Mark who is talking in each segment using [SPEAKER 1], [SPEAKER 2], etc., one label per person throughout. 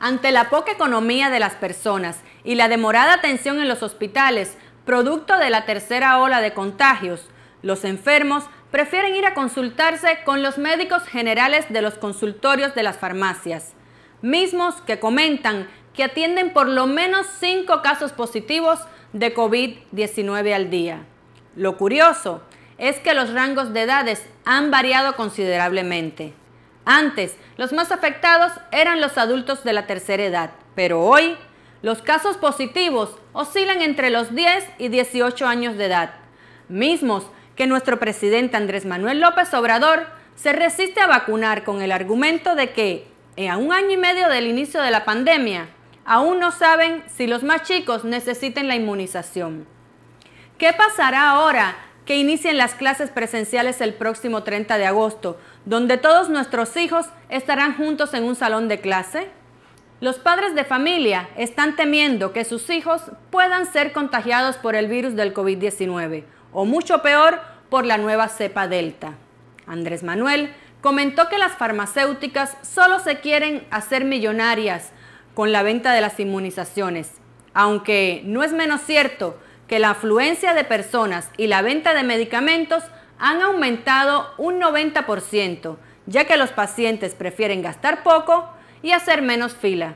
[SPEAKER 1] Ante la poca economía de las personas y la demorada atención en los hospitales, producto de la tercera ola de contagios, los enfermos prefieren ir a consultarse con los médicos generales de los consultorios de las farmacias, mismos que comentan que atienden por lo menos cinco casos positivos de COVID-19 al día. Lo curioso es que los rangos de edades han variado considerablemente. Antes, los más afectados eran los adultos de la tercera edad, pero hoy los casos positivos oscilan entre los 10 y 18 años de edad, mismos que nuestro presidente Andrés Manuel López Obrador se resiste a vacunar con el argumento de que, a un año y medio del inicio de la pandemia, aún no saben si los más chicos necesiten la inmunización. ¿Qué pasará ahora que inicien las clases presenciales el próximo 30 de agosto, donde todos nuestros hijos estarán juntos en un salón de clase? Los padres de familia están temiendo que sus hijos puedan ser contagiados por el virus del COVID-19 o mucho peor por la nueva cepa Delta. Andrés Manuel comentó que las farmacéuticas solo se quieren hacer millonarias con la venta de las inmunizaciones, aunque no es menos cierto que la afluencia de personas y la venta de medicamentos han aumentado un 90%, ya que los pacientes prefieren gastar poco y hacer menos fila.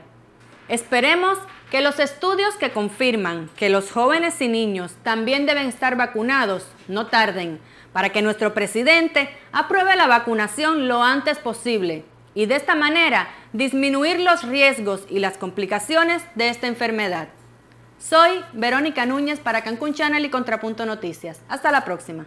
[SPEAKER 1] Esperemos que los estudios que confirman que los jóvenes y niños también deben estar vacunados no tarden, para que nuestro presidente apruebe la vacunación lo antes posible y de esta manera disminuir los riesgos y las complicaciones de esta enfermedad. Soy Verónica Núñez para Cancún Channel y Contrapunto Noticias. Hasta la próxima.